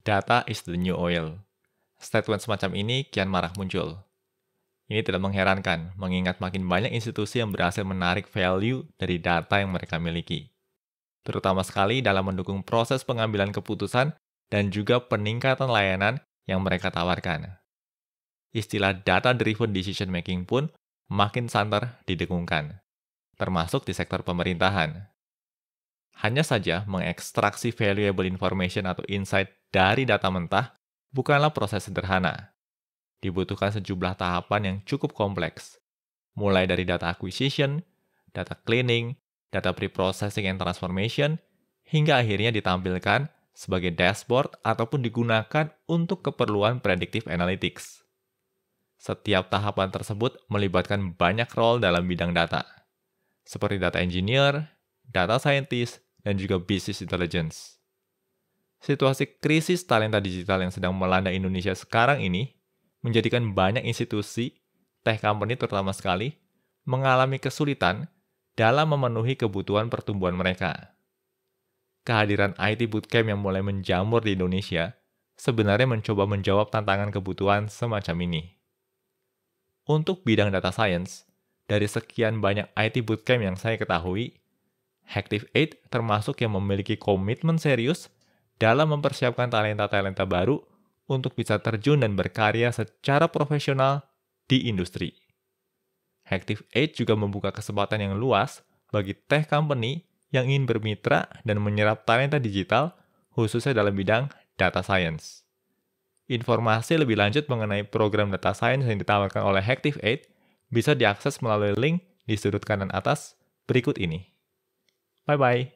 Data is the new oil. Statement semacam ini kian marah muncul. Ini tidak mengherankan, mengingat makin banyak institusi yang berhasil menarik value dari data yang mereka miliki. Terutama sekali dalam mendukung proses pengambilan keputusan dan juga peningkatan layanan yang mereka tawarkan. Istilah data-driven decision making pun makin santer didengungkan, termasuk di sektor pemerintahan hanya saja mengekstraksi valuable information atau insight dari data mentah bukanlah proses sederhana. Dibutuhkan sejumlah tahapan yang cukup kompleks, mulai dari data acquisition, data cleaning, data preprocessing and transformation, hingga akhirnya ditampilkan sebagai dashboard ataupun digunakan untuk keperluan predictive analytics. Setiap tahapan tersebut melibatkan banyak role dalam bidang data, seperti data engineer, data scientist, dan juga business intelligence. Situasi krisis talenta digital yang sedang melanda Indonesia sekarang ini menjadikan banyak institusi, tech company terutama sekali, mengalami kesulitan dalam memenuhi kebutuhan pertumbuhan mereka. Kehadiran IT Bootcamp yang mulai menjamur di Indonesia sebenarnya mencoba menjawab tantangan kebutuhan semacam ini. Untuk bidang data science, dari sekian banyak IT Bootcamp yang saya ketahui, hective 8 termasuk yang memiliki komitmen serius dalam mempersiapkan talenta-talenta baru untuk bisa terjun dan berkarya secara profesional di industri. hective 8 juga membuka kesempatan yang luas bagi tech company yang ingin bermitra dan menyerap talenta digital khususnya dalam bidang data science. Informasi lebih lanjut mengenai program data science yang ditawarkan oleh hective 8 bisa diakses melalui link di sudut kanan atas berikut ini. 拜拜。